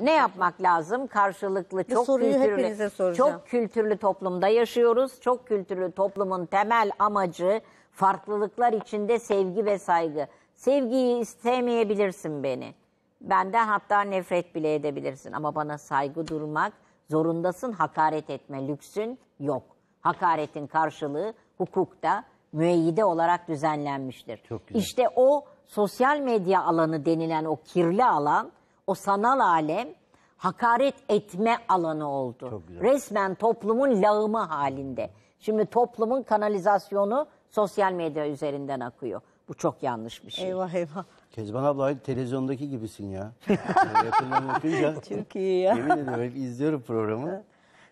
Ne yapmak lazım? Karşılıklı çok kültürlü, çok kültürlü toplumda yaşıyoruz. Çok kültürlü toplumun temel amacı farklılıklar içinde sevgi ve saygı. Sevgiyi istemeyebilirsin beni. Benden hatta nefret bile edebilirsin ama bana saygı durmak zorundasın. Hakaret etme lüksün yok. Hakaretin karşılığı hukukta müeyyide olarak düzenlenmiştir. Çok güzel. İşte o sosyal medya alanı denilen o kirli alan o sanal alem hakaret etme alanı oldu. Resmen toplumun lağımı halinde. Şimdi toplumun kanalizasyonu sosyal medya üzerinden akıyor. Bu çok yanlış bir şey. Eyvah eyvah. Kezban abla televizyondaki gibisin ya. Yani Yakından bakınca. Çok iyi ya. Yemin ediyorum hep izliyorum programı.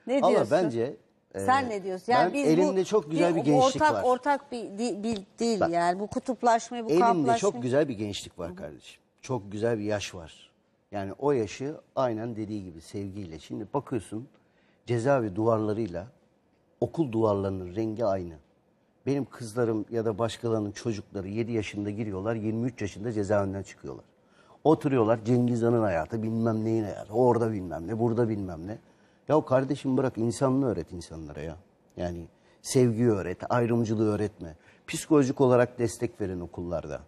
ne Ama diyorsun? bence e, Sen ne diyorsun? Yani biz elimde bu, çok güzel bir gençlik ortak, var. Ortak bir, di- bir değil Bak, yani bu kutuplaşma, bu Elimde kamplaşma. çok güzel bir gençlik var kardeşim. Çok güzel bir yaş var. Yani o yaşı aynen dediği gibi sevgiyle. Şimdi bakıyorsun cezaevi duvarlarıyla okul duvarlarının rengi aynı. Benim kızlarım ya da başkalarının çocukları 7 yaşında giriyorlar, 23 yaşında cezaevinden çıkıyorlar. Oturuyorlar Cengiz Han'ın hayatı, bilmem neyin hayatı, orada bilmem ne, burada bilmem ne. Ya kardeşim bırak insanlığı öğret insanlara ya. Yani sevgiyi öğret, ayrımcılığı öğretme. Psikolojik olarak destek verin okullarda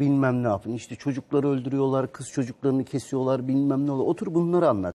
bilmem ne yapın. İşte çocukları öldürüyorlar, kız çocuklarını kesiyorlar bilmem ne oluyor. Otur bunları anlat.